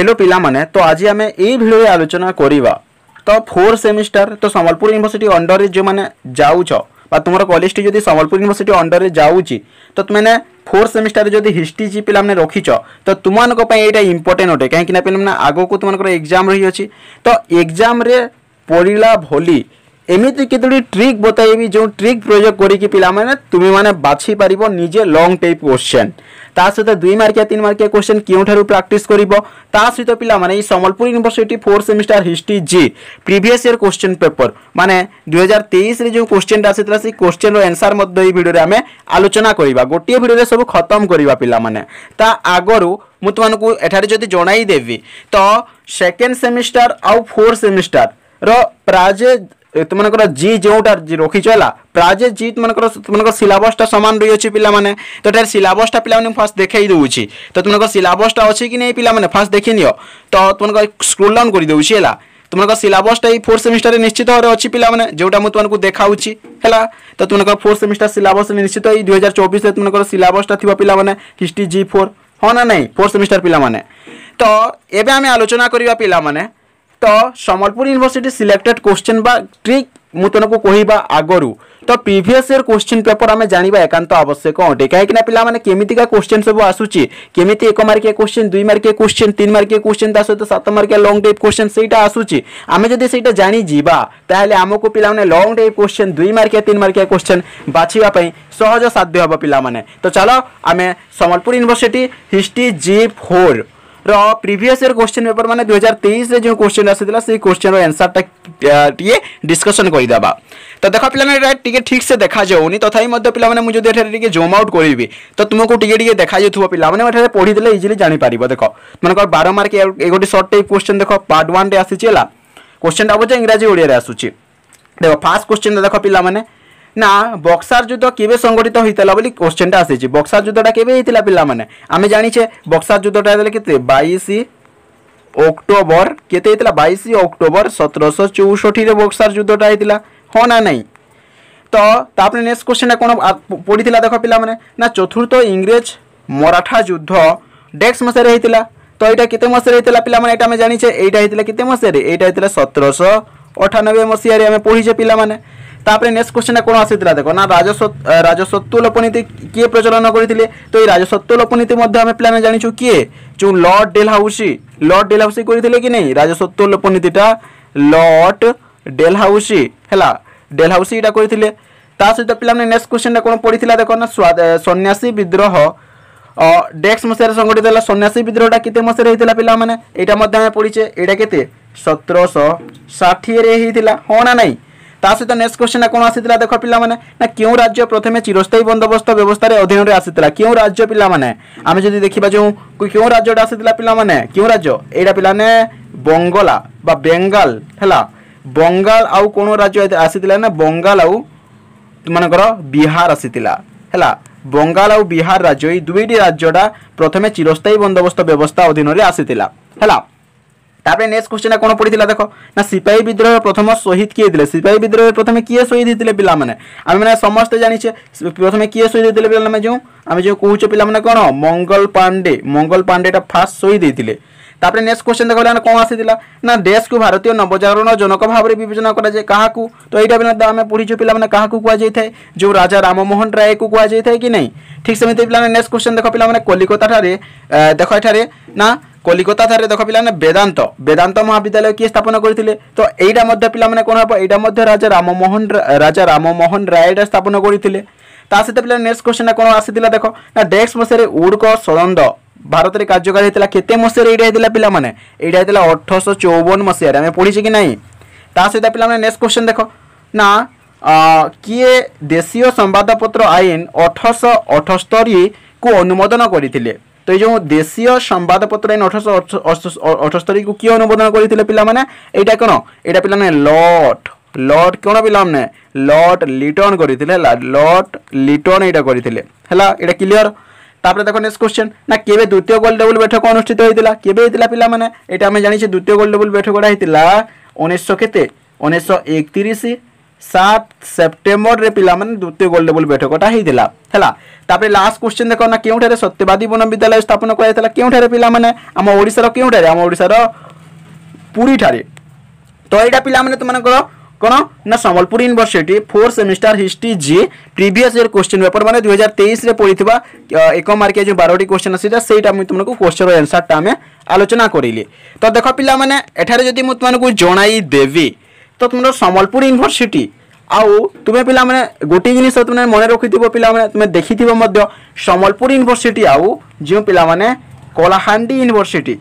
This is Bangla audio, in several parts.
हेलो ପିଲାମାନେ ତ ଆଜି ଆମେ ଏଇ ଭିଡ଼ିଓରେ ଆଲୋଚନା କରିବା ତ ଫୋର୍ ସେମିଷ୍ଟାର ତ ସମ୍ବଲପୁର ୟୁନିଭର୍ସିଟି ଅଣ୍ଡରରେ ଯେଉଁମାନେ ଯାଉଛ ବା ତୁମର କଲେଜଟି ଯଦି ସମ୍ବଲପୁର ୟୁନିଭର୍ସିଟି ଅଣ୍ଡରରେ ଯାଉଛି ତ ତୁମେ ଫୋର୍ ସେମିଷ୍ଟାରରେ ଯଦି ହିଷ୍ଟ୍ରି ଯେ ପିଲାମାନେ ରଖିଛ ତ ତୁମମାନଙ୍କ ପାଇଁ ଏଇଟା ଇମ୍ପୋର୍ଟାଣ୍ଟ ଅଟେ କାହିଁକିନା ପିଲାମାନେ ଆଗକୁ ତୁମମାନଙ୍କର ଏକ୍ଜାମ୍ ରହିଅଛି ତ ଏକ୍ଜାମ୍ରେ ପଡ଼ିଲା ଭଲି ଏମିତି କେତୋଟି ଟ୍ରିକ୍ ବତାଇବି ଯେଉଁ ଟ୍ରିକ୍ ପ୍ରୟୋଗ କରିକି ପିଲାମାନେ ତୁମେମାନେ ବାଛିପାରିବ ନିଜେ ଲଙ୍ଗ୍ ଟାଇପ୍ କୋଶ୍ଚେନ୍ ତା ସହିତ ଦୁଇ ମାର୍କିଆ ତିନି ମାର୍କିଆ କୋଶ୍ଚେନ୍ କେଉଁଠାରୁ ପ୍ରାକ୍ଟିସ୍ କରିବ ତା ସହିତ ପିଲାମାନେ ଏଇ Sambalpur university fourth semester history G previous year question paper ମାନେ ଦୁଇହଜାର ତେଇଶରେ ଯେଉଁ କୋଶ୍ଚେନ୍ଟା ଆସିଥିଲା ସେଇ କୋଶ୍ଚେନ୍ର ଆନ୍ସର୍ ମଧ୍ୟ ଏଇ ଭିଡ଼ିଓରେ ଆମେ ଆଲୋଚନା କରିବା ଗୋଟିଏ ଭିଡ଼ିଓରେ ସବୁ ଖତମ କରିବା ପିଲାମାନେ ତା ଆଗରୁ ମୁଁ ତୁମମାନଙ୍କୁ ଏଠାରେ ଯଦି ଜଣାଇଦେବି ତ ସେକେଣ୍ଡ ସେମିଷ୍ଟାର ଆଉ ଫୋର୍ଥ ସେମିଷ୍ଟାର ର ପ୍ରାୟ তোমার জি যেটা রখিছ হল প্রাজে জি তোমার তোমার সিলাবসটা সমান রয়েছে পিলামানে তো এটার সিলাবসটা পিলামানে ফার্স্ট দেখাই দেউছি তো তোমার সিলাবসটা অছি কি নেই পিলামানে ফার্স্ট দেখে নিও তো তোমার স্ক্রোল ডাউন করে দেউছি হল তোমার সিলাবসটা এই ফোর্থ সেমিস্টারে নিশ্চিত ভাবে অছি পিলামানে যেটা মু তোমাকে দেখাউছি হল তো তোমার ফোর্থ সেমিস্টার সিলাবস নিশ্চিত এই দুই হাজার চব্বিশে তোমার সিলাবসটা থাকা পিলামানে হিস্ট্রি জি ফোর হ্যাঁ না নাই ফোর্থ সেমিস্টার পিলামানে তো এবে আমি আলোচনা করিবা পিলামানে ତ ସମ୍ବଲପୁର ୟୁନିଭର୍ସିଟି ସିଲେକ୍ଟେଡ୍ କୋଶ୍ଚିନ୍ ବା ଟ୍ରିକ୍ ମୁଁ ତୁମକୁ କହିବା ଆଗରୁ ତ ପ୍ରିଭିୟସ୍ ଇୟର୍ କୋଶ୍ଚିନ୍ ପେପର୍ ଆମେ ଜାଣିବା ଏକାନ୍ତ ଆବଶ୍ୟକ ଅଟେ କାହିଁକିନା ପିଲାମାନେ କେମିତିକା କୋଶ୍ଚିନ୍ ସବୁ ଆସୁଛି କେମିତି ଏକ ମାର୍କିଆ କୋଶ୍ଚିନ୍ ଦୁଇ ମାର୍କିଆ କୋଶ୍ଚିନ୍ ତିନି ମାର୍କିଆ କୋଶ୍ଚିନ୍ ତା ସହିତ ସାତ ମାର୍କିଆ ଲଙ୍ଗ୍ ଟାଇପ୍ କୋଶ୍ଚିନ୍ ସେଇଟା ଆସୁଛି ଆମେ ଯଦି ସେଇଟା ଜାଣିଯିବା ତାହେଲେ ଆମକୁ ପିଲାମାନେ ଲଙ୍ଗ୍ ଟାଇପ୍ କୋଶ୍ଚିନ୍ ଦୁଇ ମାର୍କିଆ ତିନି ମାର୍କିଆ କୋଶ୍ଚିନ୍ ବାଛିବା ପାଇଁ ସହଜ ସାଧ୍ୟ ହେବ ପିଲାମାନେ ତ ଚାଲ ଆମେ Sambalpur university history G four previous year question paper मैंने दुई हजार तेईस जो क्वेश्चन आई क्वेश्चन रनसरटा टे डिस्कसन करदेबा तो देख पे टी ठीक से देखा जाऊनि तथा तो पे जो जूम आउट करी तो तुमको टे देखा पे पढ़ी इजिली जापर देख मन बार मार्क गोटे सर्ट टाइप क्वेश्चन देख पार्ट वन आसी क्वेश्चन टा बोझ इंग्राजी ओडिया आसूँ देख फास्ट क्वेश्चन देख पे না বক্সার যুদ্ধ কেবে সংগঠিত হয়েছিল বলে কোশ্চেনটা আসিছে বক্সার যুদ্ধটা কেবে হয়েছিল পিলামানে আমি জানিছে বক্সার যুদ্ধটা হয়েছিল কেতে বাইশ অক্টোবর কেতে হয়েছিল বাইশ অক্টোবর সতেরোশো চৌষঠিরে বক্সার যুদ্ধটা হয়েছিল ହଁ ନା ନାହିଁ ତ ତାପରେ ନେକ୍ସଟ କ୍ୱେଶ୍ଚିନ୍ଟା କ'ଣ ପଡ଼ିଥିଲା ଦେଖ ପିଲାମାନେ ନା ଚତୁର୍ଥ ଇଂରେଜ ମରାଠା ଯୁଦ୍ଧ ଡେକ୍ସ ମସିହାରେ ହେଇଥିଲା ତ ଏଇଟା କେତେ ମସିହାରେ ହେଇଥିଲା ପିଲାମାନେ ଏଇଟା ଆମେ ଜାଣିଛେ ଏଇଟା ହେଇଥିଲା କେତେ ମସିହାରେ ଏଇଟା ହେଇଥିଲା ସତରଶହ ଅଠାନବେ ମସିହାରେ ଆମେ ପଢ଼ିଛେ ପିଲାମାନେ ତାପରେ ନେକ୍ସଟ କ୍ୱେଶ୍ଚନଟା କ'ଣ ଆସିଥିଲା ଦେଖ ନା ରାଜସତ୍ୱ ଲୋପନୀତି କିଏ ପ୍ରଚଳନ କରିଥିଲେ ତ ଏଇ ରାଜସତ୍ୱ ଲୋପନୀତି ମଧ୍ୟ ଆମେ ପିଲାମାନେ ଜାଣିଛୁ କିଏ ଯେଉଁ Lord Dalhousie Lord Dalhousie କରିଥିଲେ କି ନାହିଁ ରାଜସତ୍ୱ ଲୋପନୀତିଟା ଲର୍ଡ ଡେଲ୍ ହାଉସି ହେଲା ଡେଲ୍ ହାଉସି ଏଇଟା କରିଥିଲେ ତା ସହିତ ପିଲାମାନେ ନେକ୍ସଟ କ୍ୱେଶ୍ଚନଟା କ'ଣ ପଡ଼ିଥିଲା ଦେଖ ନା ସନ୍ନ୍ୟାସୀ ବିଦ୍ରୋହ ডেক্স মশায় সংগঠিত হল সন্ন্যাসী বিদ্রোহটা কেতে মশায় হয়েছিল পিলা মানে এটা মধ্যে আমি পড়িছে এটা কেতে সতেরোশো ষাঠিয়ে হয়েছিল হ্যাঁ না নাই ତା ସହିତ ନେକ୍ସଟ କ୍ୱେଶ୍ଚନ କ'ଣ ଆସିଥିଲା ଦେଖ ପିଲାମାନେ ନା କେଉଁ ରାଜ୍ୟ ପ୍ରଥମେ ଚିରସ୍ଥାୟୀ ବନ୍ଦୋବସ୍ତ ବ୍ୟବସ୍ଥାରେ ଅଧୀନରେ ଆସିଥିଲା କେଉଁ ରାଜ୍ୟ ପିଲାମାନେ ଆମେ ଯଦି ଦେଖିବା ଯେଉଁ କେଉଁ ରାଜ୍ୟଟା ଆସିଥିଲା ପିଲାମାନେ କେଉଁ ରାଜ୍ୟ ଏଇଟା ପିଲାମାନେ ବଙ୍ଗଳା ବା ବେଙ୍ଗାଲ ହେଲା ବଙ୍ଗାଲ ଆଉ କ'ଣ ରାଜ୍ୟ ଆସିଥିଲା ନା ବଙ୍ଗାଲ ଆଉ ମାନଙ୍କର ବିହାର ଆସିଥିଲା ହେଲା ବଙ୍ଗାଲ ଆଉ ବିହାର ରାଜ୍ୟ ଏଇ ଦୁଇଟି ରାଜ୍ୟଟା ପ୍ରଥମେ ଚିରସ୍ଥାୟୀ ବନ୍ଦୋବସ୍ତ ବ୍ୟବସ୍ଥା ଅଧୀନରେ ଆସିଥିଲା ହେଲା তাপরে নেক্সট কোশ্চেন কোণ পড়েছিল দেখো না সিপাহী বিদ্রোহ প্রথম শহীদ কি দিলে সিপাহী বিদ্রোহের প্রথমে কি শহীদ হয়েছিল পিলা মানে আমি মানে সমস্ত জানিছে প্রথমে কি শহীদ হয়েছিল পিলা পিলামানে যে আমি যে কুছ পিলা মানে কোণ মঙ্গল পাণ্ডে মঙ্গল পাণ্ডেটা ফার্স্ট শহীদ হয়েছিল তাপরে নেক্সট কোশ্চেন দেখো মানে কোণ আসিলা না দেশকু ভারতীয় নবজাগরণ জনক ভাবে বিবেচনা করা যায় কাহাকু তো এইটা পিলা আমি পড়িছু পিলামানে কাহাকু কুয়াযাই থাকে যে রাজা রামমোহন রায় রায়কু কুয়াযাই থাকে কি নাই ঠিক সেমিতি পিলামানে নেক্সট কোশ্চেন দেখো পিলামানে ঠারে দেখো এঠারে না কলিকতাঠারে দেখ পিলানে বেদান্ত বেদান্ত মহাবিদ্যালয় কি স্থাপন করে তো এইটা মধ্যে পিলামানে কোণ হব এইটা মধ্যে রাজা রামমোহন রাজা রামমোহন রায়টা স্থাপন করে তা সহ পিলা নেক্সট কোশ্চেনটা কোণ আসিলা দেখ না ডেক্স মশায় উড়ক সদন্দ ଭାରତରେ କାର୍ଯ୍ୟକାରୀ ହେଇଥିଲା କେତେ ମସିହାରେ ଏଇଟା ହେଇଥିଲା ପିଲାମାନେ ଏଇଟା ହେଇଥିଲା ଅଠରଶହ ଚଉବନ ମସିହାରେ ଆମେ ପଢ଼ିଛେ କି ନାହିଁ ତା ସହିତ ପିଲାମାନେ ନେକ୍ସଟ କ୍ୱେଶ୍ଚନ୍ ଦେଖ ନା କିଏ ଦେଶୀୟ ସମ୍ବାଦପତ୍ର ଆଇନ ଅଠରଶହ ଅଠସ୍ତରୀକୁ ଅନୁମୋଦନ କରିଥିଲେ তো এই যে দেশীয় ସମ୍ବାଦପତ୍ର ଆଇନ ଅଠରଶହ ଅଠସ୍ତରୀକୁ କିଏ ଅନୁମୋଦନ କରିଥିଲେ ପିଲାମାନେ ଏଇଟା କ'ଣ ଏଇଟା ପିଲାମାନେ ଲଟ୍ লর্ড কোণ পিলামনে লর্ড লিটন করে লর্ড লিটন এইটা করে হল এটা ক্লিয়র তাপরে দেখো নেক্সট কোশ্চেন না কেবে দ্বিতীয় গোল টেবুল বৈঠক অনুষ্ঠিত হয়েছিল কেবে হয়েছিল পিলামানে এটা আমি জানিছি দ্বিতীয় গোল টেবুল বৈঠকটা হয়েছিল উনিশশো কেতে উনিশশো একত্রিশ সাত সেপ্টেম্বরের পিলামানে দ্বিতীয় গোলটেবুল বৈঠকটা হয়েছিল হ্যাঁ তাপরে লাস্ট কোশ্চেন দেখ না কেউঠার সত্যবাদী বন বিদ্যালয় স্থাপন করা হয়েছিল কেউঠার পিলামানে আমার ওড়িশার কেউঠার আমার ওড়িশার পুরীঠার তো এইটা পিলামানে তোমাদের কোণ না Sambalpur university four semester history G previous year question paper মানে দুই হাজার তেইশে পড়া এক মার্কিয়া যে বারোটি কোশ্চেন আসছে সেইটা মু তোমাকে কোশ্চেনর আনসারটা আমি আলোচনা করিলি তো দেখ পিলা মানে এখানে যদি মু তোমাকে জনাই দেবি ତ ତୁମର ସମ୍ବଲପୁର ୟୁନିଭର୍ସିଟି ଆଉ ତୁମେ ପିଲାମାନେ ଗୋଟିଏ ଜିନିଷ ତୁମେ ମନେ ରଖିଥିବ ପିଲାମାନେ ତୁମେ ଦେଖିଥିବ ମଧ୍ୟ ସମ୍ବଲପୁର ୟୁନିଭର୍ସିଟି ଆଉ ଯେଉଁ ପିଲାମାନେ କଳାହାଣ୍ଡି ୟୁନିଭର୍ସିଟି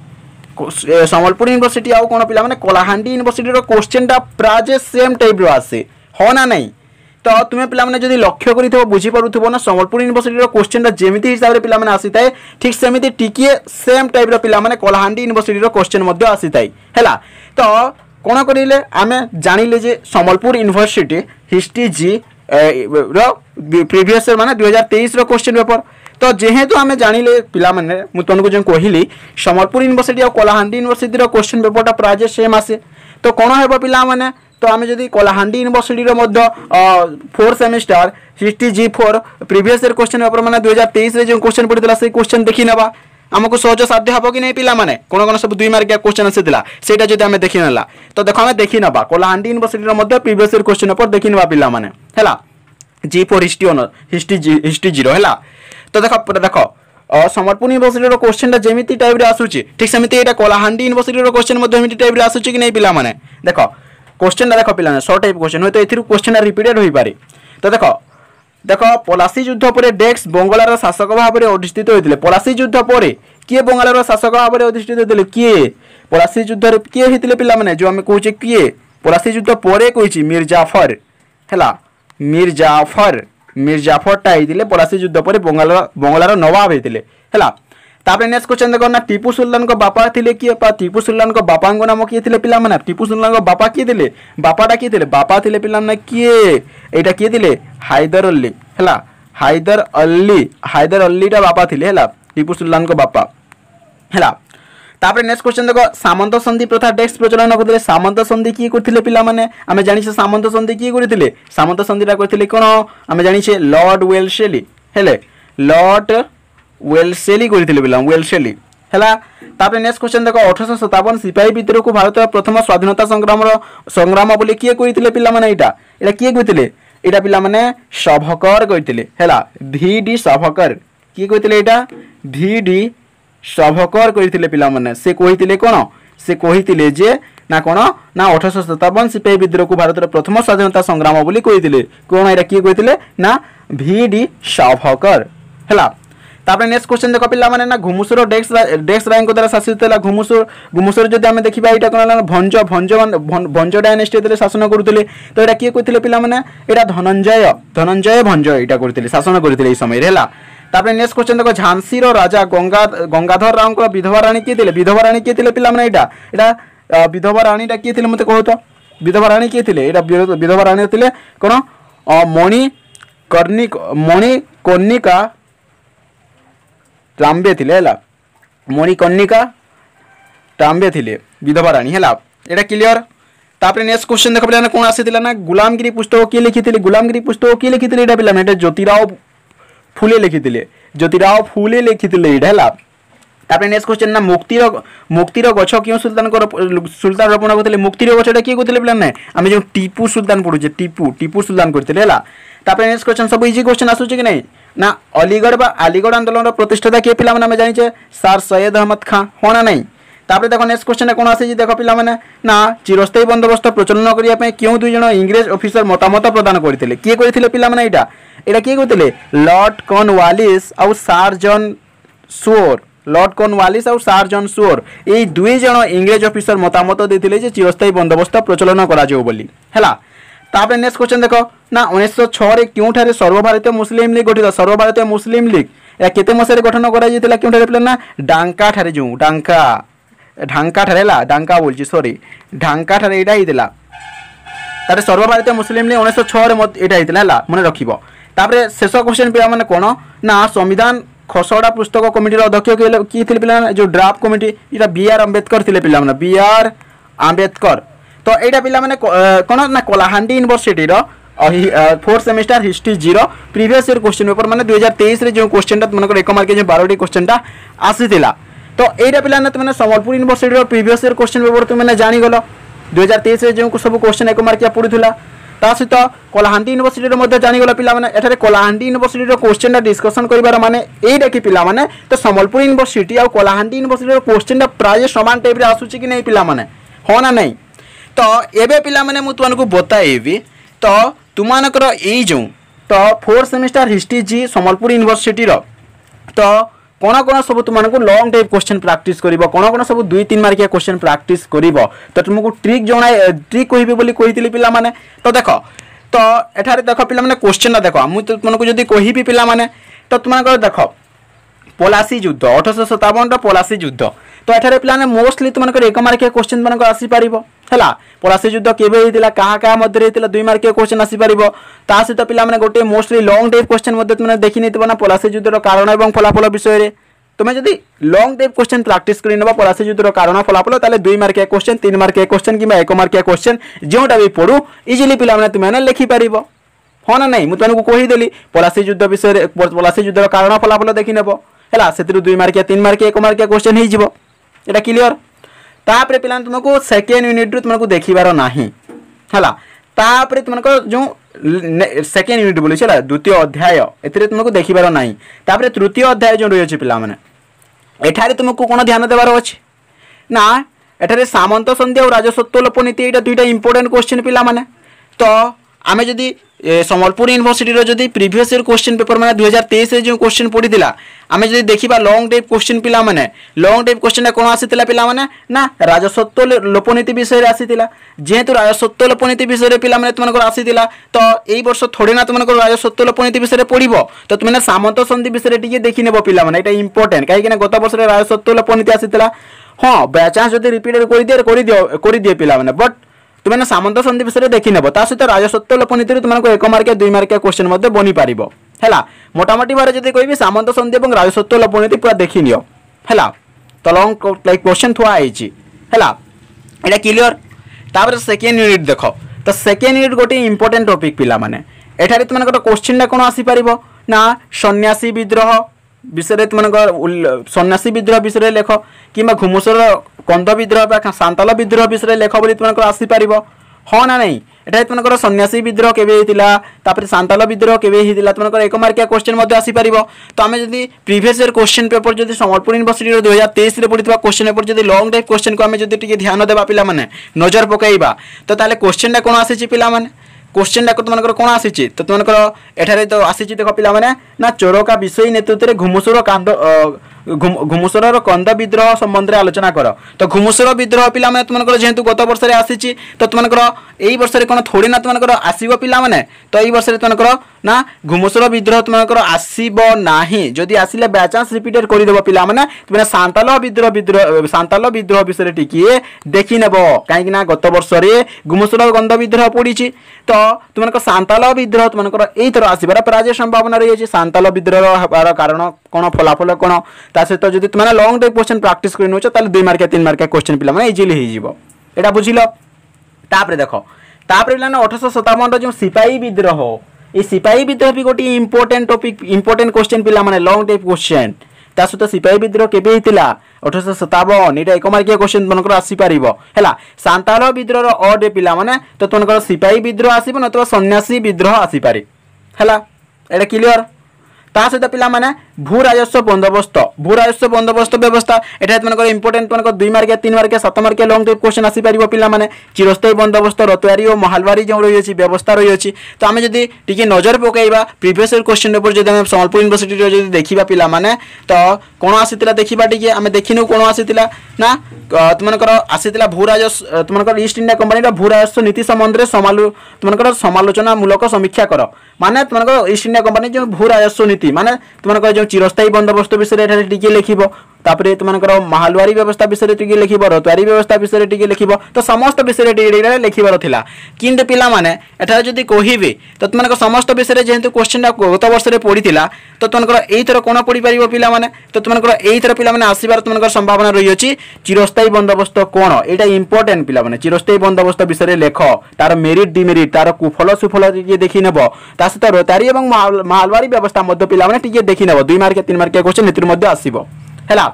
ସମ୍ବଲପୁର ୟୁନିଭର୍ସିଟି ଆଉ କ'ଣ ପିଲାମାନେ କଳାହାଣ୍ଡି ୟୁନିଭର୍ସିଟିର କୋଶ୍ଚିନ୍ଟା ପ୍ରାୟ ଯେ ସେମ୍ ଟାଇପ୍ର ଆସେ ହଁ ନା ନାହିଁ ତ ତୁମେ ପିଲାମାନେ ଯଦି ଲକ୍ଷ୍ୟ କରିଥିବ ବୁଝିପାରୁଥିବ ନା ସମ୍ବଲପୁର ୟୁନିଭର୍ସିଟିର କୋଶ୍ଚିନ୍ଟା ଯେମିତି ହିସାବରେ ପିଲାମାନେ ଆସିଥାଏ ଠିକ୍ ସେମିତି ଟିକିଏ ସେମ୍ ଟାଇପ୍ର ପିଲାମାନେ କଳାହାଣ୍ଡି ୟୁନିଭର୍ସିଟିର କୋଶ୍ଚିନ୍ ମଧ୍ୟ ଆସିଥାଏ ହେଲା ତ କ'ଣ କରିଲେ ଆମେ ଜାଣିଲେ ଯେ ସମ୍ବଲପୁର ୟୁନିଭର୍ସିଟି ହିଷ୍ଟ୍ରି ଜି ର ପ୍ରିଭିୟସ୍ ଇୟର୍ ମାନେ ଦୁଇ ହଜାର ତେଇଶର କୋଶ୍ଚିନ୍ ପେପର୍ ତ ଯେହେତୁ ଆମେ ଜାଣିଲେ ପିଲାମାନେ ମୁଁ ତମକୁ ଯେଉଁ କହିଲି ସମ୍ବଲପୁର ୟୁନିଭର୍ସିଟି ଆଉ କଳାହାଣ୍ଡି ୟୁନିଭର୍ସିଟିର କୋଶ୍ଚିନ୍ ପେପର୍ଟା ପ୍ରାୟ ଯେ ସେମ୍ ଆସେ ତ କ'ଣ ହେବ ପିଲାମାନେ ତ ଆମେ ଯଦି କଳାହାଣ୍ଡି ୟୁନିଭର୍ସିଟିର ମଧ୍ୟ four semester history G four previous year question paper ମାନେ ଦୁଇ ହଜାର ତେଇଶରେ ଯେଉଁ କୋଶ୍ଚିନ୍ ପଡ଼ିଥିଲା ସେଇ କୋଶ୍ଚିନ୍ ଦେଖିନେବା ଆମକୁ ସହଜ ସାଧ୍ୟ ହେବ କି ନାହିଁ ପିଲାମାନେ କ'ଣ କ'ଣ ସବୁ ଦୁଇ ମାର୍କିଆ କ୍ୱେଶ୍ଚନ୍ ଆସିଥିଲା ସେଇଟା ଯଦି ଆମେ ଦେଖିନେଲା ତ ଦେଖ ଆମେ ଦେଖିନେବା କଳାହାଣ୍ଡି ୟୁନିଭର୍ସିଟିର ମଧ୍ୟ ପ୍ରିଭିୟସ୍ ଇୟର୍ କ୍ୱେଶ୍ଚନ୍ ପେପର୍ ଦେଖିନେବା ପିଲାମାନେ ହେଲା G four history honour history history zero ହେଲା ତ ଦେଖ ଦେଖ ସମ୍ବଲପୁର ୟୁନିଭର୍ସିଟିର କୋଶ୍ଚିନ୍ଟା ଯେମିତି ଟାଇପ୍ରେ ଆସୁଛି ଠିକ୍ ସେମିତି ଏଇଟା କଳାହାଣ୍ଡି ୟୁନିଭର୍ସିଟିର କୋଶ୍ଚିନ୍ ମଧ୍ୟ ଏମିତି ଟାଇପ୍ରେ ଆସୁଛି କି ନାହିଁ ପିଲାମାନେ ଦେଖ କୋଶ୍ଚିନ୍ଟା ଦେଖ ପିଲାମାନେ ସର୍ଟ ଟାଇପ୍ କୋଶ୍ଚିନ୍ ହୁଏତ ଏଥିରୁ କୋଶ୍ଚିନ୍ଟା ରିପିଟେଡ୍ ହୋଇପାରେ ତ ଦେଖ দেখ পলাশী যুদ্ধ পরে ডেক্স বঙ্গলার শাসক ভাবে অধিষ্ঠিত হয়েছিল পলাশী যুদ্ধ পরে কিয়ে বঙ্গলার শাসক ভাবে অধিষ্ঠিত হয়েছিল কিয়ে পলাশী যুদ্ধরে কিয়ে হয়েছিল পিলামানে যে আমি কৌছে কিয়ে পলাশী যুদ্ধ পরে কইছি মীর জাফর হেলা মীর জাফর মীর জাফরটা হয়েছিল পলাশী যুদ্ধ পরে বঙ্গলার বঙ্গলার নবাব হয়েছিল হেলা ତାପରେ ନେକ୍ସଟ କ୍ୱେଶ୍ଚନ ଦେଖ ନା ଟିପୁ ସୁଲତାନଙ୍କ ବାପା ଥିଲେ କିଏ ବା ଟିପୁ ସୁଲତାନଙ୍କ ବାପାଙ୍କ ନାମ କିଏ ଥିଲେ ପିଲାମାନେ ଟିପୁ ସୁଲତାନଙ୍କ ବାପା କିଏ ଥିଲେ ବାପାଟା କିଏ ଥିଲେ ବାପା ଥିଲେ ପିଲାମାନେ କିଏ ଏଇଟା କିଏ ଥିଲେ ହାଇଦର ଅଲ୍ଲୀ ହେଲା ହାଇଦର ଅଲ୍ଲୀ ହାଇଦର ଅଲ୍ଲୀଟା ବାପା ଥିଲେ ହେଲା ଟିପୁ ସୁଲତାନଙ୍କ ବାପା ହେଲା ତାପରେ নেক্সট কোশ্চেন ଦେଖ ସାମନ୍ତ ସନ୍ଧି ପ୍ରଥା ডেক্স ପ୍ରଚଳନ କରୁଥିଲେ ସାମନ୍ତ ସନ୍ଧି କିଏ କରିଥିଲେ ପିଲାମାନେ ଆମେ ଜାଣିଛେ ସାମନ୍ତ ସନ୍ଧି କିଏ କରିଥିଲେ ସାମନ୍ତ ସନ୍ଧିଟା সন্ধিটা କଣ ଆମେ ଜାଣିଛେ ଲର୍ଡ଼ ୱେଲ୍ ସେଲି ହେଲେ ଲର୍ଡ଼ ୱେଲସେଲି କରିଥିଲେ ପିଲା ୱେଲସେଲି ହେଲା ତାପରେ ନେକ୍ସଟ କ୍ୱେଶ୍ଚନ ଦେଖ ଅଠରଶହ ସତାବନ ସିପାହୀ ବିଦ୍ରୋହକୁ ଭାରତର ପ୍ରଥମ ସ୍ୱାଧୀନତା ସଂଗ୍ରାମର ସଂଗ୍ରାମ ବୋଲି କିଏ କହିଥିଲେ ପିଲାମାନେ ଏଇଟା ଏଇଟା କିଏ କହିଥିଲେ ଏଇଟା ପିଲାମାନେ ସଭକର କହିଥିଲେ ହେଲା ଧି ଡି ସଭକର କିଏ କହିଥିଲେ ଏଇଟା ଧି ଡି ସଭକର କହିଥିଲେ ପିଲାମାନେ ସେ କହିଥିଲେ କ'ଣ ସେ କହିଥିଲେ ଯେ ନା କ'ଣ ନା ଅଠରଶହ ସତାବନ ସିପାହୀ ବିଦ୍ରୋହକୁ ଭାରତର ପ୍ରଥମ ସ୍ୱାଧୀନତା ସଂଗ୍ରାମ ବୋଲି କହିଥିଲେ କ'ଣ ଏଇଟା କିଏ କହିଥିଲେ ନା ଭି ଡି ସଭକର ହେଲା ତାପରେ ନେକ୍ସଟ କ୍ୱେଶ୍ଚନ ଦେଖ ପିଲାମାନେ ନା ଘୁମୁସୁର ଡେକ୍ସ ଡେକ୍ସ ରାୟଙ୍କ ଦ୍ୱାରା ଶାସିତ ହେଲା ଘୁମୁସୁର ଘୁମୁସୁର ଯଦି ଆମେ ଦେଖିବା ଏଇଟା କ'ଣ ହେଲା ଭଞ୍ଜ ଭଞ୍ଜ ଭଞ୍ଜ ଡାଇନେଷ୍ଟି ଯେତେବେଳେ ଶାସନ କରୁଥିଲେ ତ ଏଇଟା କିଏ କହିଥିଲେ ପିଲାମାନେ ଏଇଟା ଧନଞ୍ଜୟ ଧନଞ୍ଜୟ ଭଞ୍ଜ ଏଇଟା କରିଥିଲେ ଶାସନ କରିଥିଲେ ଏଇ ସମୟରେ ହେଲା তাপরে নেক্সট কোশ্চেন দেখো ঝান্সির রাজা গঙ্গা গঙ্গাধর রাওঙ্কর বিধবা রাণী কি লে বিধবা রাণী কি লে পিলামানে এটা এটা বিধবা রাণীটা কি লে মতো কহ তো বিধবা রাণী কি লে এটা বিধবা রাণী লে কোন মণি কর্ণি মণি কর্ণিকা ଟ୍ରାମ୍ବେ ଥିଲେ ହେଲା ମଣିକର୍ଣ୍ଣିକା ଟ୍ରାମ୍ବେ ଥିଲେ ବିଧବାରାଣୀ ହେଲା এটা ক্লিয়ার তাপরে নেক্সট কোশ্চেন দেখো পিলানে কোন আসিলা না গুলামগিরি পুস্তক কি লিখিলে গুলামগিরি পুস্তক কি লিখিলে এটা পিলানে এটা জ্যোতিরাও ফুলে লিখিলে জ্যোতিরাও ফুলে লিখিলে এটা হল তাপরে নেক্সট কোশ্চেন না মুক্তির মুক্তির গছ কেউ সুলতানকর সুলতান রোপণ করলে মুক্তির গছটা কি করলে পিলানে আমি যে টিপু সুলতান পড়ুছে টিপু টিপু সুলতান করলে হল তাপরে নেক্সট কোশ্চেন সব ইজি কোশ্চেন আসুছে কি নাই না অলিগড় বা আলিগড় আন্দোলনের প্রতিষ্ঠাতা কে পিলামানে আমি জানিছে স্যার সৈয়দ আহমদ খাঁ হনা নাই তাপরে দেখো নেক্সট কোশ্চেন কোণ আসিছে দেখো পিলামানে না চিরস্থায়ী বন্দোবস্ত প্রচলন করা কেউ দুইজন ইংরেজ অফিসর মতামত প্রদান করে কি করে পিলামানে এটা এটা কি করে লর্ড কর্নওয়ালিস আউ সার জন সুওর লর্ড কর্নওয়ালিস আর সার জন সুওর এই দুই জন ইংরেজ অফিসর মতামত দিয়ে যে চিরস্থায়ী বন্দোবস্ত প্রচলন করা বলি হেলা তাপরে নেক্সট কোশ্চেন দেখ না উনিশশো ছরে কেউঠারে সর্বভারতীয় মুসলিম লিগ গঠিত সর্বভারতীয় মুসলিম লিগ ଏହା କେତେ ମସିହାରେ ଗଠନ କରାଯାଇଥିଲା କେଉଁଠାରେ ପିଲା ନା ଡାଙ୍କାଠାରେ ଯେଉଁ ଡାଙ୍କା ଢାଙ୍କାଠାରେ ହେଲା ଡାଙ୍କା ବୋଲୁଛି ସରି ଢାଙ୍କାଠାରେ ଏଇଟା ହେଇଥିଲା ତାପରେ ସର୍ବଭାରତୀୟ ମୁସଲିମ ଲିଗ୍ ଉଣେଇଶହ ଛଅରେ ଏଇଟା ହେଇଥିଲା ହେଲା ମନେ ରଖିବ ତାପରେ ଶେଷ କ୍ୱେଶ୍ଚନ୍ ପିଲାମାନେ କ'ଣ ନା ସମ୍ବିଧାନ ଖସଡ଼ା ପୁସ୍ତକ କମିଟିର ଅଧ୍ୟକ୍ଷ କିଏ ଥିଲେ ପିଲାମାନେ ଯେଉଁ ଡ୍ରାଫ୍ଟ କମିଟି ଏଇଟା ବି ଆର୍ ଆମ୍ବେଦକର ଥିଲେ ପିଲାମାନେ ବି ଆର୍ ଆମ୍ବେଦକର তো এইটা পিলামানে কোন না কলাহান্ডি ইউনিভার্সিটির fourth semester history zero previous year question paper মানে দুই হাজার তেইশে যে কোশ্চেনটা তোমার এক মার্কে যে বারোটি কোশ্চেনটা আসিলা তো এইটা পিলামানে তুমি সম্বলপুর ইউনিভার্সিটির প্রিভিয়াস ইয়ার কোশ্চেন পেপর তুমি জাগল দুই হাজার তেইশে যে সব কোশ্চেন এক মার্কিয়া পড়ুলা তা সহিত কলাহান্ডি ইউনিভার্সিটির মধ্যে জাগল পিলামানে এখানে কলাহান্ডি ইউনিভার্সিটির কোশ্চেনটা ডিসকসন করবার মানে এইটা কি পিলামানে তো সম্বলপুর ইউনিভার্সিটি আর কলাহান্ডি ইউনিভার্সিটির কোশ্চেনটা প্রায় সমান টাইপের আসুচি কি না পিলামানে হ্যাঁ না নাই ତ ଏବେ ପିଲାମାନେ ମୁଁ ତୁମମାନଙ୍କୁ ବତାଇବି ତ ତୁମମାନଙ୍କର ଏଇ ଯେଉଁ ତ four semester history G Sambalpur ୟୁନିଭର୍ସିଟିର ତ କ'ଣ କ'ଣ ସବୁ ତୁମମାନଙ୍କୁ ଲଙ୍ଗ୍ ଟାଇପ୍ କୋଶ୍ଚିନ୍ ପ୍ରାକ୍ଟିସ୍ କରିବ କ'ଣ କ'ଣ ସବୁ ଦୁଇ ତିନି ମାର୍କିଆ କୋଶ୍ଚିନ୍ ପ୍ରାକ୍ଟିସ୍ କରିବ ତ ତୁମକୁ ଟ୍ରିକ୍ ଜଣାଇ ଟ୍ରିକ୍ କହିବି ବୋଲି କହିଥିଲି ପିଲାମାନେ ତ ଦେଖ ତ ଏଠାରେ ଦେଖ ପିଲାମାନେ କୋଶ୍ଚିନ୍ଟା ଦେଖ ମୁଁ ତୁମମାନଙ୍କୁ ଯଦି କହିବି ପିଲାମାନେ ତ ତୁମମାନଙ୍କର ଦେଖ ପଲାସୀ ଯୁଦ୍ଧ ଅଠରଶହ ସତାବନର ପଲାସୀ ଯୁଦ୍ଧ ତ ଏଠାରେ ପିଲାମାନେ ମୋଷ୍ଟଲି ତୁମମାନଙ୍କର ଏକ ମାର୍କିଆ କୋଶ୍ଚିନ୍ ମାନଙ୍କର ଆସିପାରିବ ହେଲା ପଳାଶୀ ଯୁଦ୍ଧ କେବେ ହେଇଥିଲା କାହା କାହା ମଧ୍ୟରେ ହେଇଥିଲା ଦୁଇ ମାର୍କିଆ କୋଶ୍ଚିନ୍ ଆସିପାରିବ ତା ସହିତ ପିଲାମାନେ ଗୋଟିଏ ମୋଷ୍ଟଲି ଲଙ୍ଗ ଟାଇପ୍ କୋଶ୍ଚିନ୍ ମଧ୍ୟ ତୁମେ ଦେଖିନେଇଥିବ ନା ପଳାଶୀ ଯୁଦ୍ଧର କାରଣ ଏବଂ ଫଳାଫଳ ବିଷୟରେ তুমি যদি লং টাইপ কোশ্চেন প্রাকটিস করে নেবা পলাশী যুদ্ধর কারণ ফলাফল তাহলে দুই মার্কিয়া কোশ্চেন তিন মার্কিয়া কোশ্চেন কিংবা এক মার্কিয়া কোশ্চেন যেটা বি পড়ু ইজিলি পিলামানে তুমি মানে লেখিপারিব হ্যাঁ না নাই মু তোমাকে কহিদেলি পলাশী যুদ্ধ বিষয়ে পলাশী যুদ্ধর কারণ ফলাফল দেখি নেব হল সেতু দুই মার্কিয়া তিন মার্কিয়া এক মার্কিয়া কোশ্চেন হয়ে যাব এটা ক্লিয়ার ତାପରେ ପିଲାମାନେ ତୁମକୁ ସେକେଣ୍ଡ ୟୁନିଟ୍ରୁ ତୁମକୁ ଦେଖିବାର ନାହିଁ ହେଲା ତାପରେ ତୁମର ଯେଉଁ ସେକେଣ୍ଡ ୟୁନିଟ୍ ବୋଲୁଛି ହେଲା ଦ୍ୱିତୀୟ ଅଧ୍ୟାୟ ଏଥିରେ ତୁମକୁ ଦେଖିବାର ନାହିଁ ତାପରେ ତୃତୀୟ ଅଧ୍ୟାୟ ଯେଉଁ ରହିଅଛି ପିଲାମାନେ ଏଠାରେ ତୁମକୁ କ'ଣ ଧ୍ୟାନ ଦେବାର ଅଛି ନା ଏଠାରେ ସାମନ୍ତ ସନ୍ଧି ଆଉ ରାଜସତ୍ୱ ଲୋପନୀତି ଏଇଟା ଦୁଇଟା ଇମ୍ପୋର୍ଟାଣ୍ଟ କ୍ୱେଶ୍ଚିନ୍ ପିଲାମାନେ ତ ଆମେ ଯଦି ସମ୍ବଲପୁର ୟୁନିଭର୍ସିଟିର ଯଦି ପ୍ରିଭିୟସ୍ ଇୟର୍ କ୍ୱେଶ୍ଚିନ୍ ପେପର୍ ମାନେ ଦୁଇ ହଜାର ତେଇଶରେ ଯେଉଁ କ୍ୱେଶ୍ଚିନ୍ ପଡ଼ିଥିଲା ଆମେ ଯଦି ଦେଖିବା ଲଙ୍ଗ୍ ଟାଇପ୍ କ୍ୱେଶ୍ଚିନ୍ ପିଲାମାନେ ଲଙ୍ଗ୍ ଟାଇପ୍ କ୍ୱେଶ୍ଚିନ୍ରେ କ'ଣ ଆସିଥିଲା ପିଲାମାନେ ନା ରାଜସତ୍ୱ ଲୋପନୀତି ବିଷୟରେ ଆସିଥିଲା ଯେହେତୁ ରାଜସତ୍ୱ ଲୋପନୀତି ବିଷୟରେ ପିଲାମାନେ ତୁମମାନଙ୍କର ଆସିଥିଲା ତ ଏଇ ବର୍ଷ ଥୋଡ଼େ ନା ତୁମମାନଙ୍କର ରାଜସତ୍ୱ ଲୋପନୀତି ବିଷୟରେ ପଡ଼ିବ ତ ତୁମେ ସାମନ୍ତ ସନ୍ଧି ବିଷୟରେ ଟିକେ ଦେଖିନେବ ପିଲାମାନେ ଏଇଟା ଇମ୍ପୋର୍ଟାଣ୍ଟ କାହିଁକିନା ଗତ ବର୍ଷରେ ରାଜସତ୍ୱ ଲୋପନୀତି ଆସିଥିଲା ହଁ ବାଇ ଚାନ୍ସ ଯଦି ରିପିଟେଡ଼ କରିଦିଏ କରିଦିଅ କରିଦିଏ ପିଲାମାନେ ବଟ୍ তুমি সামন্ত সন্ধি বিষয়ে দেখি নেব তা সহ রাজস্বত্ব লোপনীতি তোমাকে এক মার্কিয়া দুই মার্কিয়া কোশ্চেন বনিপার ହେଲା ମୋଟାମୋଟି ଭାବରେ ଯଦି କହିବି ସାମନ୍ତ ସନ୍ଧି ଏବଂ ରାଜସ୍ୱତ୍ୱ ଲୋପନୀତି ପୁରା ଦେଖିନିଅ ହେଲା ତ ଲଙ୍ଗ୍ ଲାଇକ୍ କ୍ୱେଶ୍ଚନ୍ ଥୁଆ ହେଇଛି ହେଲା ଏଇଟା କ୍ଲିଅର୍ ତାପରେ ସେକେଣ୍ଡ ୟୁନିଟ୍ ଦେଖ ତ ସେକେଣ୍ଡ ୟୁନିଟ୍ ଗୋଟିଏ ଇମ୍ପୋର୍ଟାଣ୍ଟ ଟପିକ୍ ପିଲାମାନେ ଏଠାରେ ତୁମମାନଙ୍କର କୋଶ୍ଚିନ୍ଟା କ'ଣ ଆସିପାରିବ ନା ସନ୍ନ୍ୟାସୀ ବିଦ୍ରୋହ ବିଷୟରେ তোমার সন্ন্যাসী ବିଦ୍ରୋହ ବିଷୟରେ ଲେଖ କିମ୍ବା ঘুমুসর কন্দ ବିଦ୍ରୋହ ବା ସାନ୍ତାଳ ବିଦ୍ରୋହ ବିଷୟରେ ଲେଖ ବୋଲି তোমার ଆସିପାରିବ ହଁ ନା ନାହିଁ ଏଠାରେ ତୁମଙ୍କର ସନ୍ୟାସୀ ବିଦ୍ରୋହ କେବେ ହେଇଥିଲା ତାପରେ ସାନ୍ତାଳ ବିଦ୍ରୋହ କେବେ ହେଇଥିଲା ତୁମଙ୍କର ଏକ ମାର୍କିଆ କୋଶ୍ଚିନ୍ ମଧ୍ୟ ଆସିପାରିବ ତ ଆମେ ଯଦି ପ୍ରିଭିୟସ୍ ଇୟର୍ କୋଶ୍ଚିନ୍ ପେପର୍ ଯଦି ସମ୍ବଲପୁର ୟୁନିଭର୍ସିଟିର ଦୁଇ ହଜାର ତେଇଶରେ ପଡ଼ିଥିବା କୋଶ୍ଚିନ୍ ପେପର୍ ଯଦି ଲଙ୍ଗ୍ ଟାଇପ୍ କୋଶ୍ଚିନ୍କୁ ଆମେ ଯଦି ଟିକେ ଧ୍ୟାନ ଦେବା ପିଲାମାନେ ନଜର ପକାଇବା ତ ତାହେଲେ କୋଶ୍ଚିନ୍ଟା କ'ଣ ଆସିଛି ପିଲାମାନେ କୋଶ୍ଚିନ୍ଟାକୁ ତୁମମାନଙ୍କର କ'ଣ ଆସିଛି ତ ତୁମମାନଙ୍କର ଏଠାରେ ତ ଆସିଛି ଦେଖ ପିଲାମାନେ ନା ଚୋରକା ବିଷୟ ନେତୃତ୍ୱରେ ଘୁମୁସୁର କାଣ୍ଡ ঘুমুসরর কন্দ বিদ্রোহ সম্বন্ধে আলোচনা কর তো ঘুমুসর বিদ্রোহ পিলামানে তোমার যেহেতু গত বর্ষে আসিছি তো তোমার এই বর্ষে কোণ থোড়ি না তোমার আসব পিলামানে তো এই বর্ষে তোমার না ঘুমুসর বিদ্রোহ তোমার আসব না যদি আসলে ব্যাচান্স রিপিটেড করেদেব পিলামানে তুমি সাঁতাল বিদ্রোহ বিদ্রোহ সাঁতাল বিদ্রোহ বিষয়ে টিকিয়ে দেখি নেব কাইকি না গত বর্ষে ঘুমুসর গন্ধ বিদ্রোহ পড়িছি তো তোমার সাঁতাল বিদ্রোহ তোমার এইথর আসবার প্রায় সম্ভাবনা রয়েছে সাঁতাল বিদ্রোহ হবার কারণ কোণ ফলাফল কোণ ତା ସହିତ ଯଦି ତୁମେ ଲଙ୍ଗ ଟାଇପ୍ କ୍ୱେଶ୍ଚନ୍ ପ୍ରାକ୍ଟିସ୍ କରି ନେଉଛ ତାହେଲେ ଦୁଇ ମାର୍କିଆ ତିନି ମାର୍କିଆ କ୍ୱେଶ୍ଚନ୍ ପିଲାମାନେ ଇଜିଲି ହେଇଯିବ ଏଇଟା ବୁଝିଲ ତାପରେ ଦେଖ ତାପରେ ପିଲାମାନେ ଅଠରଶହ ସତାବନର ଯେଉଁ ସିପାହୀ ବିଦ୍ରୋହ এই সিপাহী বিদ্রোহ বি গোটি ইম্পর্টেন্ট টপিক ইম্পর্টেন্ট কোশ্চেন পিলা মানে লং টাইপ কোশ্চেন ତା ସହିତ ସିପାହୀ ବିଦ୍ରୋହ କେବେ ହେଇଥିଲା ଅଠରଶହ ସତାବନ ଏଇଟା ଏକ ମାର୍କିଆ କୋଶ୍ଚିନ୍ ତୁମଙ୍କର ଆସିପାରିବ ହେଲା ସାନ୍ତାଳ ବିଦ୍ରୋହର ଅଡ୍ରେ ପିଲାମାନେ ତ ତୁମଙ୍କର ସିପାହୀ ବିଦ୍ରୋହ ଆସିବ ନଥିବା ସନ୍ନ୍ୟାସୀ ବିଦ୍ରୋହ ଆସିପାରେ ହେଲା ଏଇଟା କ୍ଲିଅର ତା ସହିତ ପିଲାମାନେ ভূ রাজস্ব বন্দোবস্ত ভূ রাজস্ব বন্দোবস্ত ব্যবস্থা এটা তোমার ইম্পর্টেন্ট তোমার দুই মার্কে তিন মার্কে সাত মার্কে লং টাইপ কোশ্চেন আসিপার পিলামানে চিরস্থায়ী বন্দোবস্ত রতোয়ারি ও মহালবারি যে রয়েছে ব্যবস্থা রয়েছে তো আমি যদি টিকি নজর পকাইবা প্রিভিয়স ইয়ার কোশ্চেন উপরে যদি আমি সম্বলপুর ইউনিভার্সিটির যদি দেখিবা পিলামানে তো কোণ আসিলা দেখিবা টিকি আমি দেখিনু কোণ আসিলা না তোমার আসিলা ভূ রাজস্ব তোমার ইস্ট ইন্ডিয়া কোম্পানির ভূ রাজস্ব নীতি সম্বন্ধে সমালো তোমার সমালোচনামূলক সমীক্ষা কর মানে তোমার ইস্ট ইন্ডিয়া কোম্পানি যে ভূ রাজস্ব নীতি মানে তোমার যে চিরস্থায়ী বন্দোবস্ত বিষয়ে এখানে টিকি লিখব ତାପରେ ତୁମମାନଙ୍କର ମାହାଲୁଆରୀ ବ୍ୟବସ୍ଥା ବିଷୟରେ ଟିକେ ଲେଖିବ ରତୁଆରୀ ବ୍ୟବସ୍ଥା ବିଷୟରେ ଟିକେ ଲେଖିବ ତ ସମସ୍ତ ବିଷୟରେ ଟିକେ ଟିକେ ଲେଖିବାର ଥିଲା କିନ୍ତୁ ପିଲାମାନେ ଏଠାରେ ଯଦି କହିବେ ତ ତୁମମାନଙ୍କ ସମସ୍ତ ବିଷୟରେ ଯେହେତୁ କୋଶ୍ଚିନ୍ଟା ଗତ ବର୍ଷରେ ପଡ଼ିଥିଲା ତ ତୁମମାନଙ୍କର ଏଇଥର କ'ଣ ପଡ଼ିପାରିବ ପିଲାମାନେ ତ ତୁମମାନଙ୍କର ଏଇଥର ପିଲାମାନେ ଆସିବାର ତୁମମାନଙ୍କର ସମ୍ଭାବନା ରହିଅଛି ଚିରସ୍ଥାୟୀ ବନ୍ଦୋବସ୍ତ କ'ଣ ଏଇଟା ଇମ୍ପୋର୍ଟାଣ୍ଟ ପିଲାମାନେ ଚିରସ୍ଥାୟୀ ବନ୍ଦୋବସ୍ତ ବିଷୟରେ ଲେଖ ତାର ମେରିଟ୍ ଡିମେରିଟ୍ ତାର କୁଫଲ ସୁଫଲ ଟିକେ ଦେଖିନେବ ତା ସହିତ ରତାରୀ ଏବଂ ମାହାଲୁଆରୀ ବ୍ୟବସ୍ଥା ମଧ୍ୟ ପିଲାମାନେ ଟିକେ ଦେଖିନେବ ଦୁଇ ମାର୍କିଆ ତିନି ମାର୍କିଆ କୋଶ୍ଚିନ୍ ଏଥିରୁ ମଧ୍ୟ ଆସିବ ହେଲା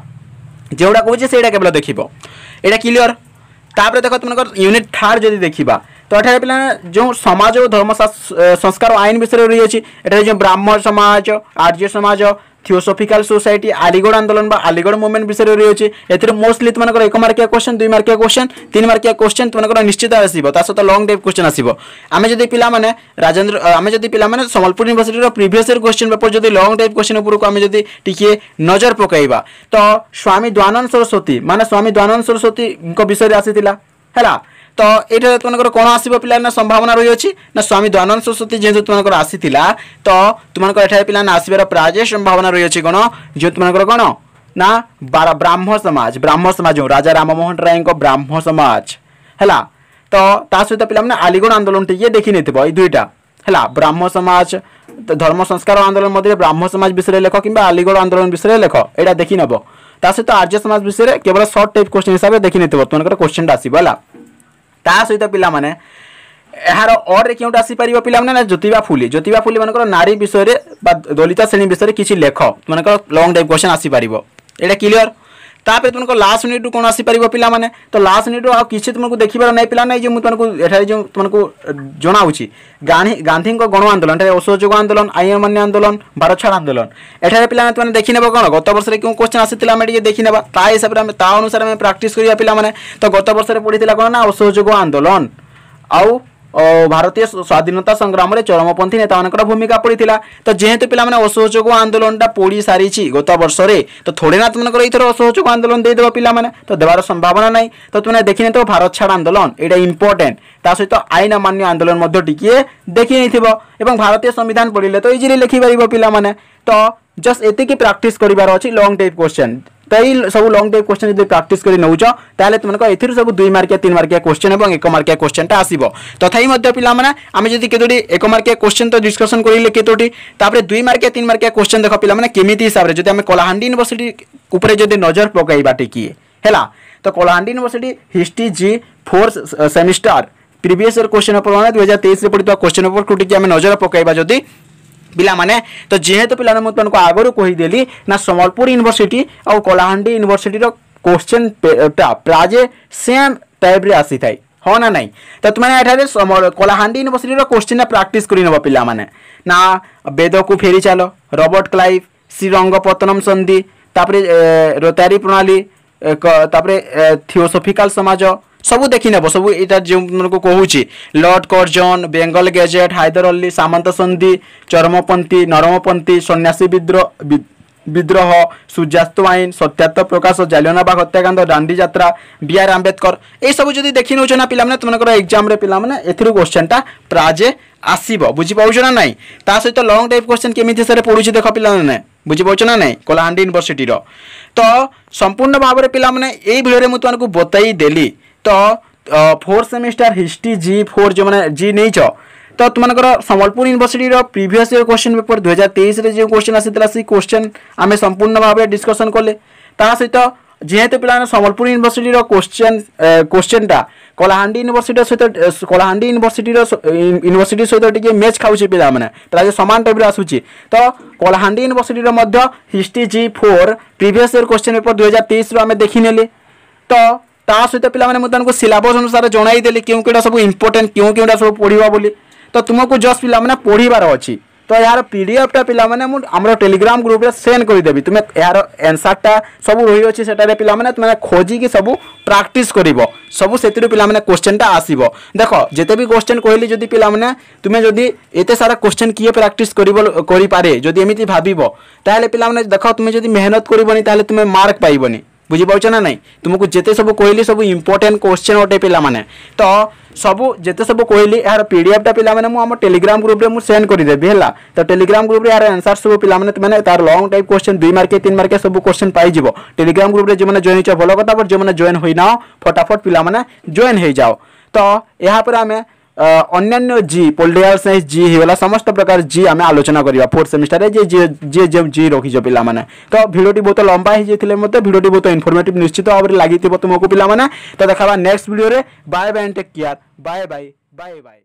ଯେଉଁଗୁଡ଼ା କହୁଛି ସେଇଟା କେବଳ ଦେଖିବ ଏଇଟା କ୍ଲିଅର ତାପରେ ଦେଖ ତୁମର ୟୁନିଟ୍ ଥାର୍ଡ଼ ଯଦି ଦେଖିବା तो ଏଠାରେ ପିଲାମାନେ ଯେଉଁ ସମାଜ ଓ ଧର୍ମ ସଂସ୍କାର ଓ ଆଇନ रही ରହିଅଛି ଏଠାରେ ଯେଉଁ ବ୍ରାହ୍ମଣ ସମାଜ ଆର୍ଯ୍ୟ ସମାଜ थियोसफिकाल सोसाइटी आलीगढ़ आंदोलन बा आलीगढ़ मुवमेंट विषय रही है मोस्टली तुम एक मार्किया क्वेश्चन दुई मार्किया क्वेश्चन तीन मार्किया क्वेश्चन तुम निश्चित आसो ता लंग टाइप क्वेश्चन आसो आम जब पाने राजेन्द्र आम जब पे Sambalpur university previous year question paper जो लंग टाइप क्वेश्चन उपरको नजर पकईवा तो स्वामी द्वानंद सरस्वती मान स्वामी द्वानंद सरस्वती विषय आसी है ତ ଏଇଠାରେ ତୁମମାନଙ୍କର କ'ଣ ଆସିବ ପିଲା ନା ସମ୍ଭାବନା ରହିଅଛି ନା ସ୍ୱାମୀ ଦୟାନନ୍ଦ ସରସ୍ୱତୀ ଯେହେତୁ ତୁମମାନଙ୍କର ଆସିଥିଲା ତ ତୁମମାନଙ୍କର ଏଠାରେ ପିଲାମାନେ ଆସିବାର ପ୍ରାୟ ସମ୍ଭାବନା ରହିଅଛି କ'ଣ ଯେଉଁ ତୁମମାନଙ୍କର କ'ଣ ନା ବ୍ରାହ୍ମ ସମାଜ ବ୍ରାହ୍ମ ସମାଜ ଯେଉଁ ରାଜା ରାମମୋହନ ରାୟଙ୍କ ବ୍ରାହ୍ମ ସମାଜ ହେଲା ତ ତା ସହିତ ପିଲାମାନେ ଆଲିଗଡ଼ ଆନ୍ଦୋଳନଟି ଇଏ ଦେଖି ଏଇ ଦୁଇଟା ହେଲା ବ୍ରାହ୍ମ ସମାଜ ଧର୍ମ ସଂସ୍କାର ଆନ୍ଦୋଳନ ମଧ୍ୟରେ ବ୍ରାହ୍ମ ସମାଜ ବିଷୟରେ ଲେଖ କିମ୍ବା ଆଲିଗଡ଼ ଆନ୍ଦୋଳନ ବିଷୟରେ ଲେଖ ଏଇଟା ଦେଖିନେବ ତା ସହିତ ଆର୍ଯ୍ୟ ସମାଜ ବିଷୟରେ କେବଳ ସର୍ଟ ଟାଇପ୍ କୋଶ୍ଚିନ୍ ହିସାବରେ ଦେଖି ନେଇଥିବ ତୁମମାନଙ୍କର କୋଶ୍ଚିନ୍ଟା ଆସିବ ହେଲା ତା ସହିତ ପିଲାମାନେ ଏହାର ଅର୍ରେ କେଉଁଠୁ ଆସିପାରିବ ପିଲାମାନେ ନା ଜ୍ୟୋତିବା ଫୁଲି ଜ୍ୟୋତିବା ଫୁଲି ମାନଙ୍କର ନାରୀ ବିଷୟରେ ବା ଦଳିତ ଶ୍ରେଣୀ ବିଷୟରେ କିଛି ଲେଖ ମନେକର ଲଙ୍ଗ୍ ଟାଇପ୍ କ୍ୱେଶ୍ଚନ୍ ଆସିପାରିବ ଏଇଟା କ୍ଲିଅର୍ তাপরে তোমার লাস্ট ইউনিট কোণ আসিপার পিলামানে তো লাস্ট ইউনিট আউ কিছু তোমাকে দেখিবার নাই পিলা নাই যে মু তোমাকে এখানে যে তোমাকে জনাওছি গান্ধী গান্ধীঙ্ক গণ আন্দোলন এখানে অসহযোগ আন্দোলন আইনমান্য আন্দোলন ভারত ছাড় আন্দোলন এখানে পিলা তুমি দেখিনেব কোণ গত বর্ষে কেউ কোশ্চেন আসিলা আমি টিকে দেখিনেবা তা হিসাবে আমি তা অনুসারে আমি প্রাকটিস করিবা পিলামানে তো গত বর্ষে পড়িলা কোণ না অসহযোগ আন্দোলন আউ ଭାରତୀୟ ସ୍ୱାଧୀନତା ସଂଗ୍ରାମରେ ଚରମପନ୍ଥୀ ନେତାମାନଙ୍କର ଭୂମିକା ପଡ଼ିଥିଲା ତ ଯେହେତୁ ପିଲାମାନେ ଅସହଯୋଗ ଆନ୍ଦୋଳନଟା ପୋଡ଼ି ସାରିଛି ଗତ ବର୍ଷରେ ତ ଥୋଡ଼େ ନା ତୁମମାନଙ୍କର ଏଇଥର ଅସହଯୋଗ ଆନ୍ଦୋଳନ ଦେଇଦେବ ପିଲାମାନେ ତ ଦେବାର ସମ୍ଭାବନା ନାହିଁ ତ ତୁମେ ଦେଖିନେଇଥିବ ଭାରତ ଛାଡ଼ ଆନ୍ଦୋଳନ ଏଇଟା ଇମ୍ପୋର୍ଟାଣ୍ଟ ତା ସହିତ ଆଇନ ଅମାନ୍ୟ ଆନ୍ଦୋଳନ ମଧ୍ୟ ଟିକିଏ ଦେଖିନେଇଥିବ ଏବଂ ଭାରତୀୟ ସମ୍ବିଧାନ ପଢ଼ିଲେ ତ ଇଜିଲି ଲେଖିପାରିବ ପିଲାମାନେ ତ ଜଷ୍ଟ ଏତିକି ପ୍ରାକ୍ଟିସ୍ କରିବାର ଅଛି ଲଙ୍ଗ୍ ଟାଇପ୍ କ୍ୱେଶ୍ଚନ୍ ତ ଏଇ ସବୁ ଲଙ୍ଗ୍ ଟାଇପ୍ କୋଶ୍ଚେନ୍ ଯଦି ପ୍ରାକ୍ଟିସ୍ କରି ନେଉଛ ତାହେଲେ ତୁମମାନଙ୍କ ଏଥିରୁ ସବୁ ଦୁଇ ମାର୍କିଆ ତିନି ମାର୍କିଆ କୋଶ୍ଚେନ୍ ଏବଂ ଏକ ମାର୍କିଆ କୋଶ୍ଚେନ୍ଟା ଆସିବ ତଥାପି ମଧ୍ୟ ପିଲାମାନେ ଆମେ ଯଦି କେତୋଟି ଏକ ମାର୍କିଆ କୋଶ୍ଚେନ୍ ତ ଡିସ୍କସନ୍ କରିଲେ କେତୋଟି ତାପରେ ଦୁଇ ମାର୍କିଆ ତିନି ମାର୍କିଆ କୋଶ୍ଚେନ୍ ଦେଖ ପିଲାମାନେ କେମିତି ହିସାବରେ ଯଦି ଆମେ କଳାହାଣ୍ଡି ୟୁନିଭର୍ସିଟି ଉପରେ ଯଦି ନଜର ପକାଇବା ଟିକିଏ ହେଲା ତ Kalahandi university history G fourth semester previous year question paper ଦୁଇ ହଜାର ତେଇଶରେ ପଡ଼ିଥିବା କୋଶ୍ଚେନ୍ ପେପର୍କୁ ଟିକିଏ ଆମେ ନଜର ପକାଇବା ଯଦି ପିଲାମାନେ ତ ଯେହେତୁ ପିଲାମାନେ ମୁଁ ତୁମକୁ ଆଗରୁ କହିଦେଲି ନା ସମ୍ବଲପୁର ୟୁନିଭର୍ସିଟି ଆଉ କଳାହାଣ୍ଡି ୟୁନିଭର୍ସିଟିର କୋଶ୍ଚିନ୍ ପ୍ରାୟେ ସେମ୍ ଟାଇପ୍ରେ ଆସିଥାଏ ହଁ ନା ନାହିଁ ତ ତୁମେ ଏଠାରେ କଳାହାଣ୍ଡି ୟୁନିଭର୍ସିଟିର କୋଶ୍ଚିନ୍ ପ୍ରାକ୍ଟିସ୍ କରିନେବ ପିଲାମାନେ ନା ବେଦକୁ ଫେରି ଚାଲ ରବର୍ଟ କ୍ଲାଇଭ ଶ୍ରୀରଙ୍ଗପତନମ ସନ୍ଧି ତାପରେ ରୋତାରୀ ପ୍ରଣାଳୀ ତାପରେ ଥିଓସଫିକାଲ ସମାଜ ସବୁ ଦେଖିନେବ ସବୁ ଏଇଟା ଯେଉଁମାନଙ୍କୁ କହୁଛି Lord Curzon Bengal gazette Haidar Ali ସାମନ୍ତ ସନ୍ଧି ଚରମପନ୍ଥୀ ନରମପନ୍ଥୀ ସନ୍ନ୍ୟାସୀ ବିଦ୍ରୋହ ବିଦ୍ରୋହ ସୂର୍ଯ୍ୟାସ୍ତ ଆଇନ ସତ୍ୟାତ୍ତ ପ୍ରକାଶ ଜାଲିଅନାବାଗ ହତ୍ୟାକାଣ୍ଡ ଦାଣ୍ଡି ଯାତ୍ରା ବି ଆର୍ ଆମ୍ବେଦକର ଏସବୁ ଯଦି ଦେଖି ନେଉଛ ନା ପିଲାମାନେ ତୁମମାନଙ୍କର ଏକ୍ଜାମ୍ରେ ପିଲାମାନେ ଏଥିରୁ କୋଶ୍ଚେନ୍ଟା ପ୍ରାୟେ ଆସିବ ବୁଝିପାରୁଛ ନା ନାହିଁ ତା ସହିତ ଲଙ୍ଗ୍ ଟାଇପ୍ କୋଶ୍ଚେନ୍ କେମିତି ସେରେ ପଡ଼ୁଛି ଦେଖ ପିଲାମାନେ ବୁଝିପାରୁଛ ନା ନାହିଁ କଳାହାଣ୍ଡି ୟୁନିଭର୍ସିଟିର ତ ସମ୍ପୂର୍ଣ୍ଣ ଭାବରେ ପିଲାମାନେ ଏଇ ଭିଡ଼ିଓରେ ମୁଁ ତୁମକୁ ବତାଇ ଦେଲି तो four semester history G four जो मैंने जी नहीं तो तुम Sambalpur university previous year question paper दुई हजार तेईस जो क्वेश्चन आसाला से क्वेश्चन आम संपूर्ण भाव में डिस्कसन कले ता सहित ଯେହେତୁ ପିଲାମାନେ ସମ୍ବଲପୁର ୟୁନିଭର୍ସିଟିର କୋଶ୍ଚେନ୍ କୋଶ୍ଚେନ୍ଟା କଳାହାଣ୍ଡି ୟୁନିଭର୍ସିଟିର ସହିତ କଳାହାଣ୍ଡି ୟୁନିଭର୍ସିଟିର ୟୁନିଭର୍ସିଟି ସହିତ ଟିକେ ମ୍ୟାଚ୍ ଖାଉଛି ପିଲାମାନେ ପ୍ରାୟ ସମାନ ଟାଇପ୍ର ଆସୁଛି ତ କଳାହାଣ୍ଡି ୟୁନିଭର୍ସିଟିର ମଧ୍ୟ history G four previous year question paper ଦୁଇହଜାର ତେଇଶରୁ ଆମେ ଦେଖିନେଲେ ତ ତା ସହିତ ପିଲାମାନେ ମୁଁ ତାଙ୍କୁ ସିଲାବସ୍ ଅନୁସାରେ ଜଣାଇଦେଲି କେଉଁ କେଉଁଟା ସବୁ ଇମ୍ପୋର୍ଟାଣ୍ଟ କେଉଁ କେଉଁଟା ସବୁ ପଢ଼ିବ ବୋଲି ତ ତୁମକୁ ଜଷ୍ଟ ପିଲାମାନେ ପଢ଼ିବାର ଅଛି ତ ଏହାର ପି ଡି ଏଫ୍ଟା ପିଲାମାନେ ମୁଁ ଆମର ଟେଲିଗ୍ରାମ୍ ଗ୍ରୁପ୍ରେ ସେଣ୍ଡ କରିଦେବି ତୁମେ ଏହାର ଆନ୍ସର୍ଟା ସବୁ ରହିଅଛି ସେଠାରେ ପିଲାମାନେ ତୁମେ ଖୋଜିକି ସବୁ ପ୍ରାକ୍ଟିସ୍ କରିବ ସବୁ ସେଥିରୁ ପିଲାମାନେ କୋଶ୍ଚେନ୍ଟା ଆସିବ ଦେଖ ଯେତେ ବି କୋଶ୍ଚେନ୍ କହିଲି ଯଦି ପିଲାମାନେ ତୁମେ ଯଦି ଏତେ ସାରା କୋଶ୍ଚେନ୍ କିଏ ପ୍ରାକ୍ଟିସ୍ କରିବ କରିପାରେ ଯଦି ଏମିତି ଭାବିବ ତାହେଲେ ପିଲାମାନେ ଦେଖ ତୁମେ ଯଦି ମେହନତ କରିବନି ତାହେଲେ ତୁମେ ମାର୍କ ପାଇବନି ବୁଝିପାରୁଛ ନା ନାହିଁ ତୁମକୁ ଯେତେ ସବୁ କହିଲି ସବୁ ଇମ୍ପୋର୍ଟାଣ୍ଟ କୋଶ୍ଚିନ୍ ଅଟେ ପିଲାମାନେ ତ ସବୁ ଯେତେ ସବୁ କହିଲି ଏହାର ପି ଡି ଏଫ୍ଟା ପିଲାମାନେ ମୁଁ ଆମ ଟେଲିଗ୍ରାମ ଗ୍ରୁପ୍ରେ ମୁଁ ସେଣ୍ଡ କରିଦେବି ହେଲା ତ ଟେଲିଗ୍ରାମ ଗ୍ରୁପ୍ରେ ଏହାର ଆନ୍ସର୍ ସବୁ ପିଲାମାନେ ମାନେ ତାର ଲଙ୍ଗ ଟାଇପ୍ କୋଶ୍ଚିନ୍ ଦୁଇ ମାର୍କେ ତିନି ମାର୍କେ ସବୁ କୋଶ୍ଚିନ୍ ପାଇଯିବ ଟେଲିଗ୍ରାମ ଗ୍ରୁପ୍ରେ ଯେଉଁମାନେ ଜଏନ୍ ହେଇଛ ଭଲ କଥା ବଟ୍ ଯେଉଁମାନେ ଜଏନ୍ ହୋଇନାଓ ଫଟାଫଟ୍ ପିଲାମାନେ ଜଏନ୍ ହେଇଯାଅ ତ ଏହାପରେ ଆମେ অন্যান্য জি পলিটিকাল সাইন্স জি হয়ে সমস্ত প্রকার জি আমি আলোচনা করা ফোর্থ সেমিস্টারে যে যে যে জি রখিছ পিলামানে তো ভিডিওটি বহুত লম্বা হয়ে মতো ভিডিওটি বহুত ইনফরমেটিভ নিশ্চিত ভাবে লাগিথিব তুমকু পিলামানে তো দেখাবা নেক্সট ভিডিওরে bye bye take care bye bye bye by